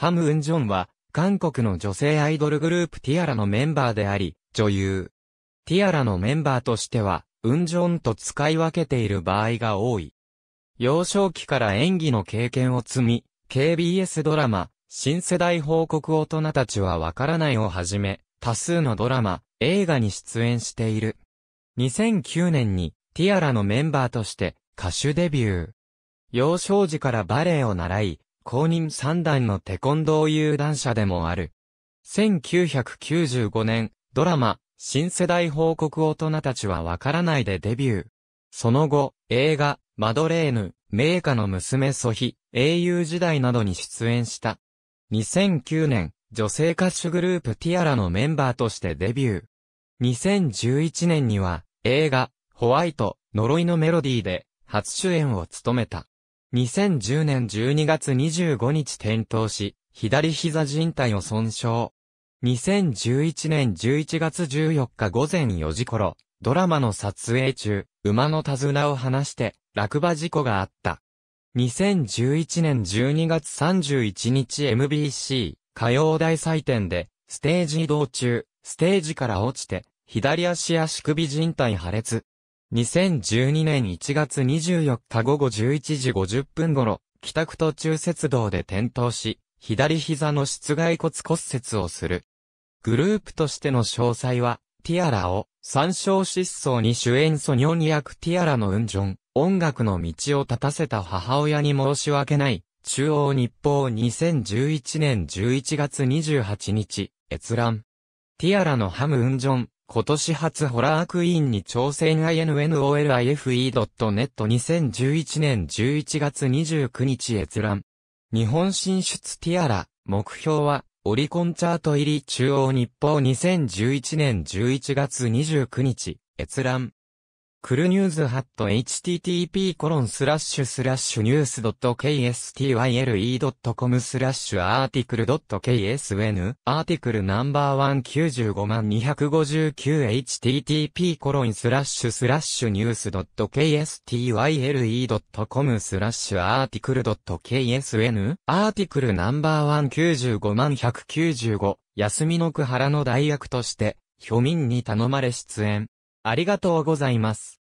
ハム・ウンジョンは、韓国の女性アイドルグループティアラのメンバーであり、女優。ティアラのメンバーとしては、ウンジョンと使い分けている場合が多い。幼少期から演技の経験を積み、KBS ドラマ、新世代報告大人たちはわからないをはじめ、多数のドラマ、映画に出演している。2009年に、ティアラのメンバーとして、歌手デビュー。幼少時からバレエを習い、公認三段のテコンドー有段者でもある。1995年、ドラマ、新世代報告大人たちはわからないでデビュー。その後、映画、マドレーヌ、名家の娘ソヒ、英雄時代などに出演した。2009年、女性歌手グループティアラのメンバーとしてデビュー。2011年には、映画、ホワイト、呪いのメロディーで、初主演を務めた。2010年12月25日転倒し、左膝靭帯を損傷。2011年11月14日午前4時頃、ドラマの撮影中、馬の手綱を離して、落馬事故があった。2011年12月31日 MBC 火曜大祭典で、ステージ移動中、ステージから落ちて、左足足首靭帯破裂。2012年1月24日午後11時50分頃、帰宅途中雪道で転倒し、左膝の室外骨骨折をする。グループとしての詳細は、ティアラを、参照失踪に主演ソニョン役ティアラの運順、音楽の道を立たせた母親に申し訳ない、中央日報2011年11月28日、閲覧。ティアラのハム・ウンジョン、今年初ホラークイーンに挑戦 INNOLIFE.net2011 年11月29日閲覧。日本進出ティアラ、目標は、オリコンチャート入り中央日報2011年11月29日、閲覧。クルニューズハット http コロンスラッシュスラッシュニュース .kstyle.com スラッシュアーティクル .ksn アーティクルナンバーワン9 5万 259http コロンスラッシュスラッシュニュース .kstyle.com スラッシュアーティクル .ksn アーティクルナンバーワン9 5万195休みのは原の代役として、庶民に頼まれ出演。ありがとうございます。